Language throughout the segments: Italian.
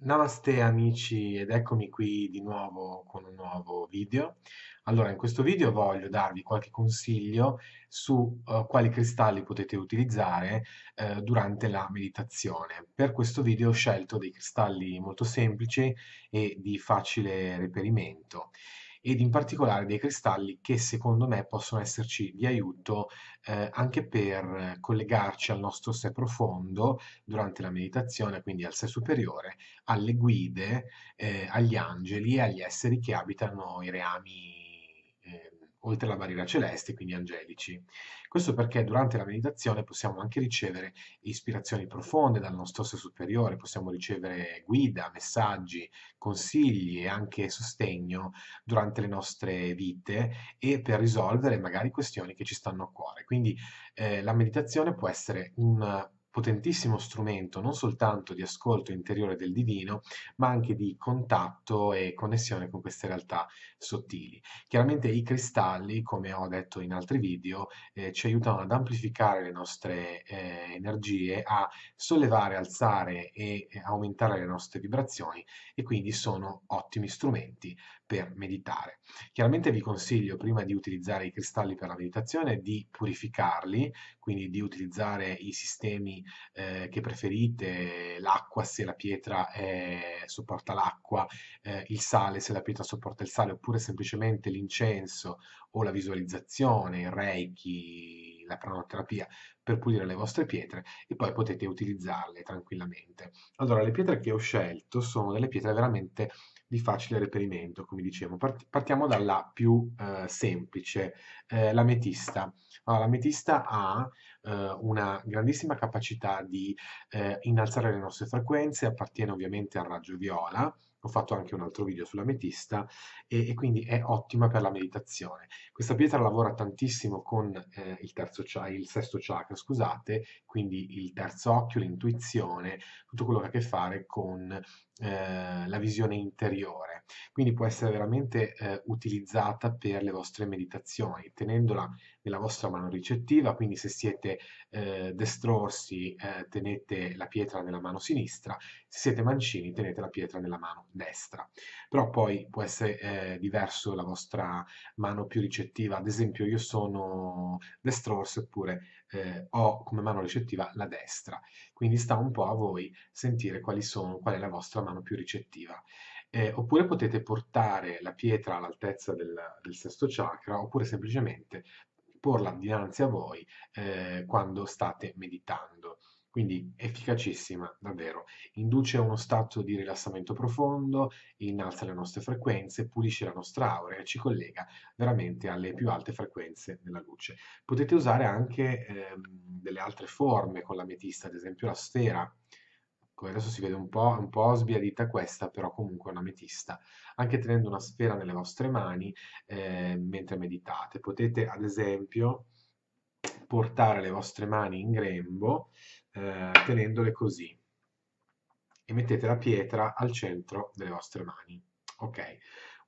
Namaste amici ed eccomi qui di nuovo con un nuovo video. Allora, in questo video voglio darvi qualche consiglio su uh, quali cristalli potete utilizzare uh, durante la meditazione. Per questo video ho scelto dei cristalli molto semplici e di facile reperimento ed in particolare dei cristalli che secondo me possono esserci di aiuto eh, anche per collegarci al nostro sé profondo durante la meditazione, quindi al sé superiore, alle guide, eh, agli angeli e agli esseri che abitano i reami eh, oltre la barriera celeste, quindi angelici. Questo perché durante la meditazione possiamo anche ricevere ispirazioni profonde dal nostro sé superiore, possiamo ricevere guida, messaggi, consigli e anche sostegno durante le nostre vite e per risolvere magari questioni che ci stanno a cuore. Quindi eh, la meditazione può essere un potentissimo strumento non soltanto di ascolto interiore del divino, ma anche di contatto e connessione con queste realtà sottili. Chiaramente i cristalli, come ho detto in altri video, eh, ci aiutano ad amplificare le nostre eh, energie, a sollevare, alzare e eh, aumentare le nostre vibrazioni e quindi sono ottimi strumenti per meditare. Chiaramente vi consiglio, prima di utilizzare i cristalli per la meditazione, di purificarli, quindi di utilizzare i sistemi eh, che preferite, l'acqua se la pietra eh, sopporta l'acqua, eh, il sale se la pietra sopporta il sale, oppure semplicemente l'incenso o la visualizzazione, il reiki, la pranoterapia, per pulire le vostre pietre e poi potete utilizzarle tranquillamente. Allora, le pietre che ho scelto sono delle pietre veramente di facile reperimento, come dicevo. Partiamo dalla più eh, semplice, eh, l'ametista. Allora, l'ametista ha eh, una grandissima capacità di eh, innalzare le nostre frequenze, appartiene ovviamente al raggio viola, ho fatto anche un altro video sull'ametista e, e, quindi è ottima per la meditazione. Questa pietra lavora tantissimo con eh, il, terzo, il sesto chakra, scusate, quindi il terzo occhio, l'intuizione, tutto quello che ha a che fare con eh, la visione interiore. Quindi può essere veramente eh, utilizzata per le vostre meditazioni, tenendola nella vostra mano ricettiva, quindi se siete eh, destrorsi eh, tenete la pietra nella mano sinistra, se siete mancini tenete la pietra nella mano destra. Però poi può essere eh, diverso la vostra mano più ricettiva, ad esempio io sono destrorso oppure eh, ho come mano ricettiva la destra, quindi sta un po' a voi sentire sono, qual è la vostra mano più ricettiva. Eh, oppure potete portare la pietra all'altezza del, del sesto chakra, oppure semplicemente porla dinanzi a voi eh, quando state meditando. Quindi efficacissima, davvero. Induce uno stato di rilassamento profondo, innalza le nostre frequenze, pulisce la nostra aurea e ci collega veramente alle più alte frequenze della luce. Potete usare anche ehm, delle altre forme con l'ametista, ad esempio la sfera. Come adesso si vede un po', un po', sbiadita questa, però comunque è un'ametista. Anche tenendo una sfera nelle vostre mani eh, mentre meditate. Potete, ad esempio, portare le vostre mani in grembo eh, tenendole così e mettete la pietra al centro delle vostre mani. Ok.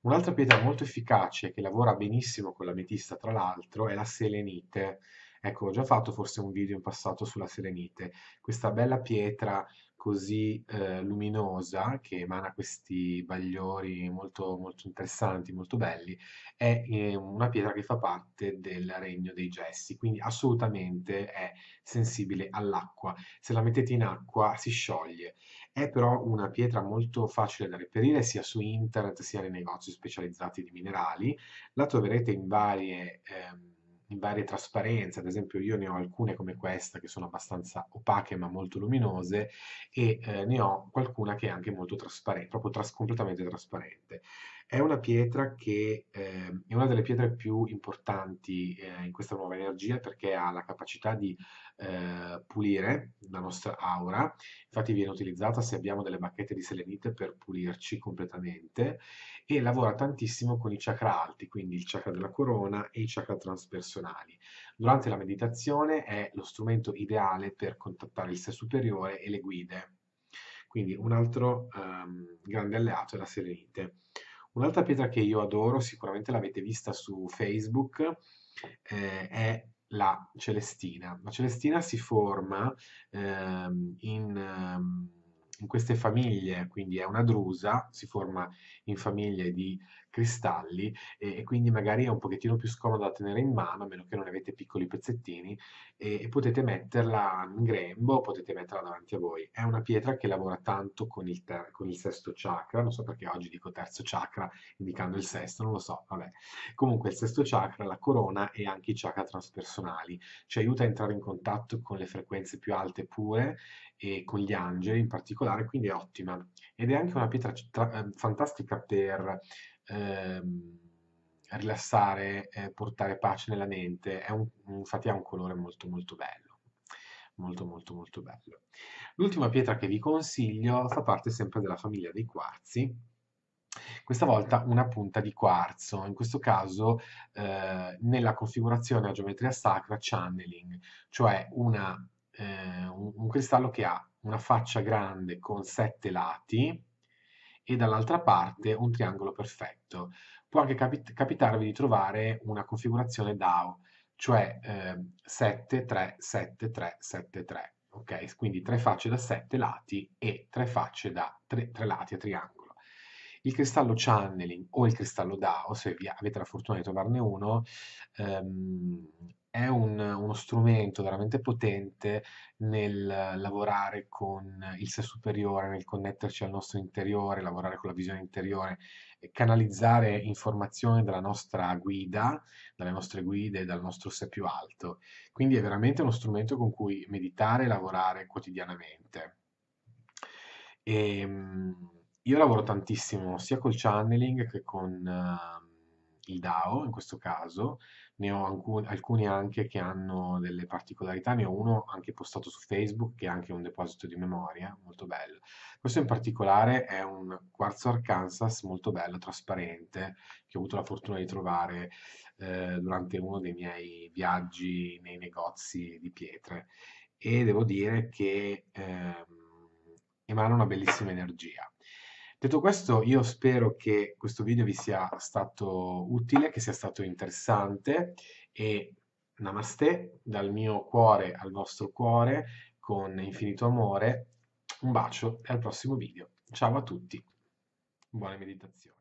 Un'altra pietra molto efficace che lavora benissimo con l'ametista, tra l'altro, è la selenite. Ecco, ho già fatto forse un video in passato sulla selenite, questa bella pietra così eh, luminosa che emana questi bagliori molto, molto interessanti, molto belli, è eh, una pietra che fa parte del regno dei gessi, quindi assolutamente è sensibile all'acqua. Se la mettete in acqua si scioglie. È però una pietra molto facile da reperire sia su internet sia nei negozi specializzati di minerali. La troverete in varie... Ehm, in varie trasparenze, ad esempio io ne ho alcune come questa che sono abbastanza opache ma molto luminose e eh, ne ho qualcuna che è anche molto trasparente, proprio tras completamente trasparente. È una pietra che eh, è una delle pietre più importanti eh, in questa nuova energia perché ha la capacità di eh, pulire la nostra aura, infatti viene utilizzata se abbiamo delle bacchette di selenite per pulirci completamente e lavora tantissimo con i chakra alti, quindi il chakra della corona e i chakra transpersonali. Durante la meditazione è lo strumento ideale per contattare il sé superiore e le guide. Quindi un altro ehm, grande alleato è la selenite. Un'altra pietra che io adoro, sicuramente l'avete vista su Facebook, eh, è la celestina. La celestina si forma eh, in in queste famiglie, quindi è una drusa, si forma in famiglie di cristalli e, e, quindi magari è un pochettino più scomoda da tenere in mano, a meno che non avete piccoli pezzettini, e, e potete metterla in grembo, potete metterla davanti a voi. È una pietra che lavora tanto con il, ter- con il sesto chakra, non so perché oggi dico terzo chakra indicando il sesto, non lo so, vabbè. Comunque il sesto chakra, la corona e anche i chakra transpersonali ci aiuta a entrare in contatto con le frequenze più alte pure e con gli angeli in particolare, quindi è ottima. Ed è anche una pietra ehm, fantastica per ehm, rilassare, eh, portare pace nella mente. Un, infatti ha un colore molto molto bello. Molto molto molto bello. L'ultima pietra che vi consiglio fa parte sempre della famiglia dei quarzi, questa volta una punta di quarzo, in questo caso eh, nella configurazione a geometria sacra channeling, cioè una eh, un, cristallo che ha una faccia grande con sette lati e dall'altra parte un triangolo perfetto. Può anche capit capitarvi di trovare una configurazione DAO, cioè eh, 7, 3, 7, 3, 7, 3. Ok, quindi tre facce da sette lati e tre facce da tre, tre lati a triangolo. Il cristallo channeling o il cristallo DAO, se avete la fortuna di trovarne uno, ehm, è un, uno strumento veramente potente nel lavorare con il sé superiore, nel connetterci al nostro interiore, lavorare con la visione interiore, canalizzare informazioni dalla nostra guida, dalle nostre guide, dal nostro sé più alto. Quindi è veramente uno strumento con cui meditare e lavorare quotidianamente. E, ehm, io lavoro tantissimo sia col channeling che con... Ehm, il DAO in questo caso, ne ho alcuni anche che hanno delle particolarità, ne ho uno anche postato su Facebook che è anche un deposito di memoria, molto bello. Questo in particolare è un quarzo Arkansas molto bello, trasparente, che ho avuto la fortuna di trovare eh, durante uno dei miei viaggi nei negozi di pietre e devo dire che ehm, emana una bellissima energia. Detto questo, io spero che questo video vi sia stato utile, che sia stato interessante e namaste dal mio cuore al vostro cuore con infinito amore. Un bacio e al prossimo video. Ciao a tutti. Buone meditazioni.